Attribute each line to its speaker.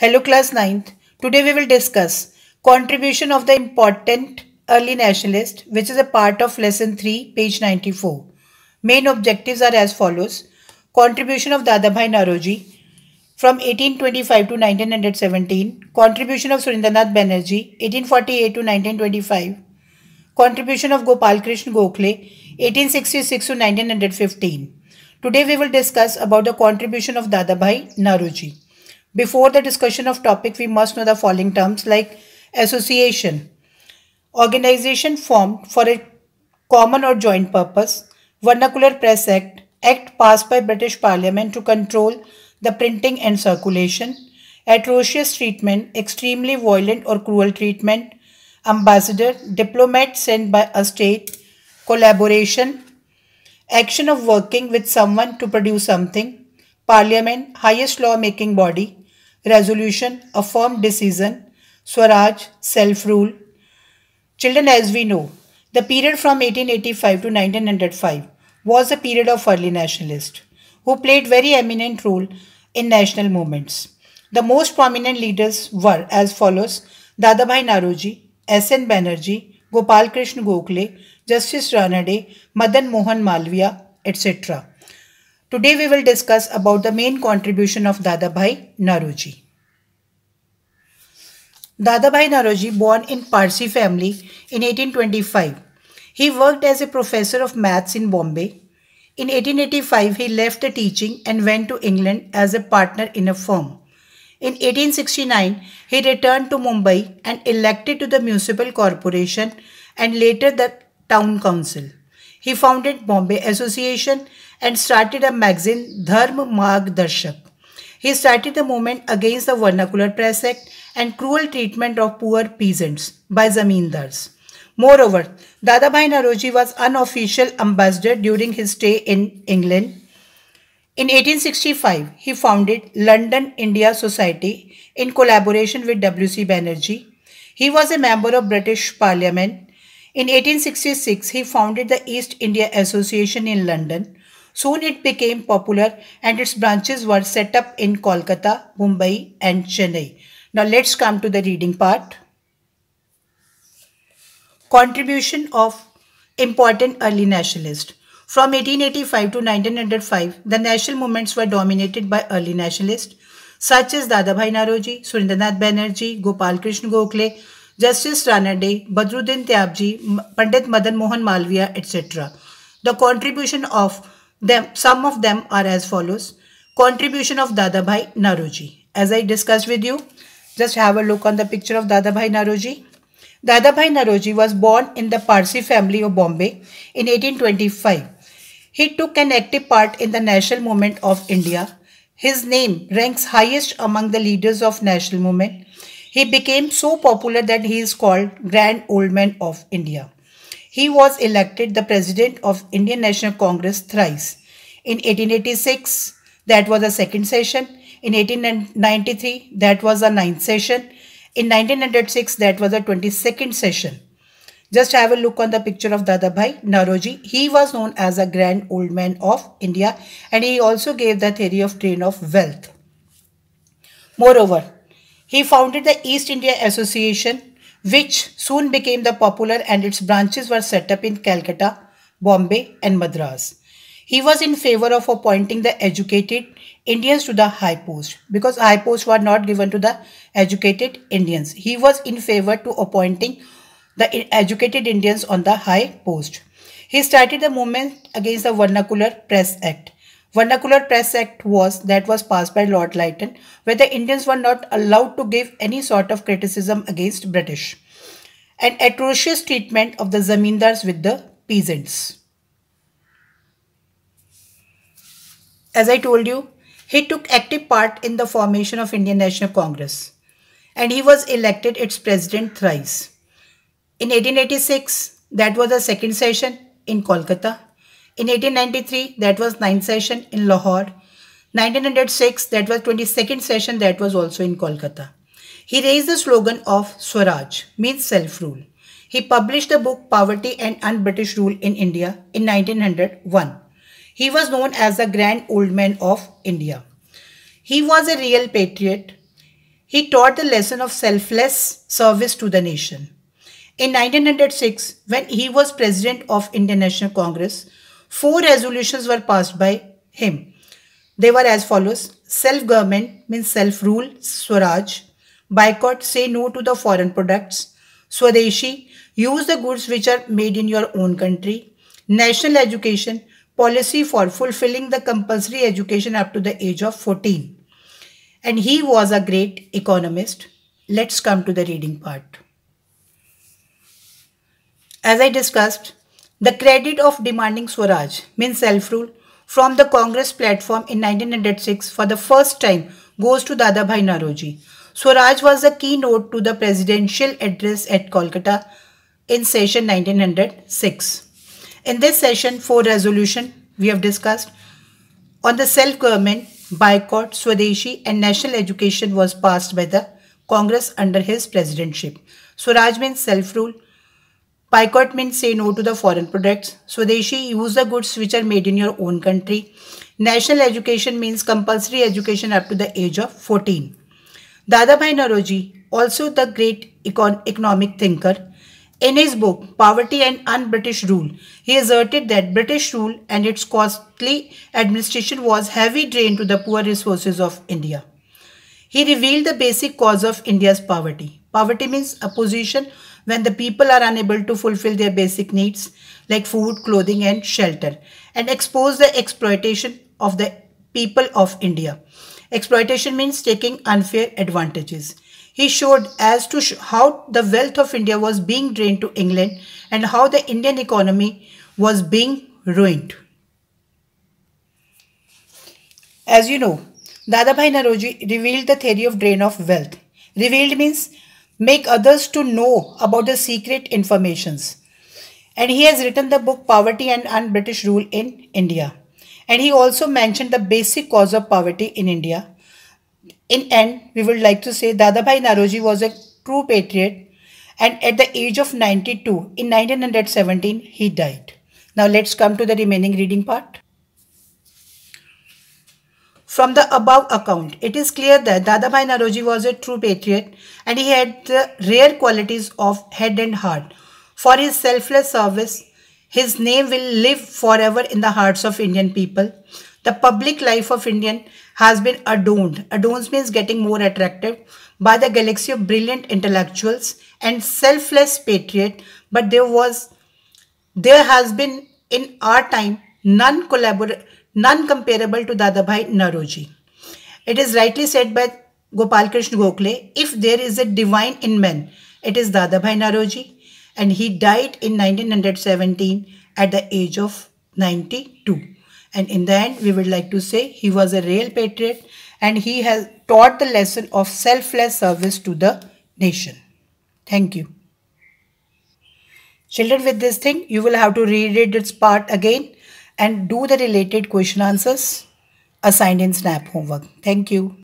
Speaker 1: Hello class 9th. Today we will discuss contribution of the important early nationalist which is a part of lesson 3 page 94. Main objectives are as follows. Contribution of Dadabhai Naroji from 1825 to 1917. Contribution of Surindranath Banerjee 1848 to 1925. Contribution of Gopal Krishna Gokhale 1866 to 1915. Today we will discuss about the contribution of Dadabhai Naroji. Before the discussion of topic, we must know the following terms like association, organization formed for a common or joint purpose, Vernacular Press Act, act passed by British Parliament to control the printing and circulation, atrocious treatment, extremely violent or cruel treatment, ambassador, diplomat sent by a state, collaboration, action of working with someone to produce something, parliament, highest law-making body, resolution, affirmed decision, Swaraj, self-rule. Children, as we know, the period from 1885 to 1905 was a period of early nationalists who played very eminent role in national movements. The most prominent leaders were as follows Dadabhai Naroji, S.N. Banerjee, Gopal Krishna Gokhale, Justice Ranade, Madan Mohan Malviya, etc. Today we will discuss about the main contribution of Dadabhai Naroji. Dadabhai Naroji born in Parsi family in 1825. He worked as a professor of maths in Bombay. In 1885 he left the teaching and went to England as a partner in a firm. In 1869 he returned to Mumbai and elected to the municipal corporation and later the town council. He founded Bombay Association and started a magazine, Dharma Marg Darshak. He started the movement against the vernacular press act and cruel treatment of poor peasants by zamindars. Moreover, Dadabhai Naroji was unofficial ambassador during his stay in England. In 1865, he founded London India Society in collaboration with W.C. Banerjee. He was a member of British Parliament. In 1866, he founded the East India Association in London. Soon it became popular and its branches were set up in Kolkata, Mumbai and Chennai. Now let's come to the reading part. Contribution of important early nationalists. From 1885 to 1905, the national movements were dominated by early nationalists such as Dadabhai Naroji, Surindranath Banerjee, Gopal Krishna Gokhale, Justice Ranade, Badruddin Tyabji, Pandit Madan Mohan Malviya, etc. The contribution of them, some of them are as follows. Contribution of Dadabhai Naroji. As I discussed with you, just have a look on the picture of Dadabhai Naroji. Dadabhai Naroji was born in the Parsi family of Bombay in 1825. He took an active part in the national movement of India. His name ranks highest among the leaders of national movement. He became so popular that he is called Grand Old Man of India. He was elected the president of Indian National Congress thrice. In 1886, that was the second session. In 1893, that was the ninth session. In 1906, that was the 22nd session. Just have a look on the picture of Dadabhai Naroji. He was known as a grand old man of India and he also gave the theory of drain of wealth. Moreover, he founded the East India Association which soon became the popular and its branches were set up in Calcutta, Bombay and Madras. He was in favor of appointing the educated Indians to the high post because high posts were not given to the educated Indians. He was in favor to appointing the educated Indians on the high post. He started the movement against the Vernacular Press Act. Vernacular Press Act was that was passed by Lord Lytton, where the Indians were not allowed to give any sort of criticism against British, An atrocious treatment of the zamindars with the peasants. As I told you, he took active part in the formation of Indian National Congress, and he was elected its president thrice. In 1886, that was the second session in Kolkata. In 1893, that was 9th session in Lahore. 1906, that was 22nd session, that was also in Kolkata. He raised the slogan of Swaraj, means self-rule. He published the book Poverty and Un-British Rule in India in 1901. He was known as the Grand Old Man of India. He was a real patriot. He taught the lesson of selfless service to the nation. In 1906, when he was president of Indian National Congress, four resolutions were passed by him. They were as follows. Self-government means self-rule, Swaraj. Boycott, say no to the foreign products. Swadeshi, use the goods which are made in your own country. National education, policy for fulfilling the compulsory education up to the age of 14. And he was a great economist. Let's come to the reading part. As I discussed, the credit of demanding Swaraj, means self-rule, from the Congress platform in 1906 for the first time goes to Dadabhai Naroji. Swaraj was the keynote to the presidential address at Kolkata in session 1906. In this session, four resolution we have discussed on the self-government, boycott, Swadeshi and national education was passed by the Congress under his presidency. Swaraj means self-rule. Boycott say no to the foreign products. Swadeshi, use the goods which are made in your own country. National education means compulsory education up to the age of 14. Dadabhai Naroji, also the great econ economic thinker, in his book, Poverty and Un-British Rule, he asserted that British rule and its costly administration was heavy drain to the poor resources of India. He revealed the basic cause of India's poverty. Poverty means a position when the people are unable to fulfill their basic needs like food, clothing, and shelter, and expose the exploitation of the people of India. Exploitation means taking unfair advantages. He showed as to how the wealth of India was being drained to England and how the Indian economy was being ruined. As you know, Dadabhai Naroji revealed the theory of drain of wealth. Revealed means make others to know about the secret informations. And he has written the book Poverty and Un-British Rule in India. And he also mentioned the basic cause of poverty in India. In end, we would like to say Dadabhai Naroji was a true patriot and at the age of 92, in 1917, he died. Now let's come to the remaining reading part. From the above account, it is clear that Dadabhai Naroji was a true patriot and he had the rare qualities of head and heart. For his selfless service, his name will live forever in the hearts of Indian people. The public life of Indian has been adorned. Adorns means getting more attractive by the galaxy of brilliant intellectuals and selfless patriot. But there was, there has been in our time none collaborate none comparable to Dadabhai Naroji. It is rightly said by Gopal Krishna Gokhale, if there is a divine in men, it is Dadabhai Naroji and he died in 1917 at the age of 92. And in the end, we would like to say he was a real patriot and he has taught the lesson of selfless service to the nation. Thank you. Children, with this thing, you will have to read its part again and do the related question answers assigned in SNAP homework. Thank you.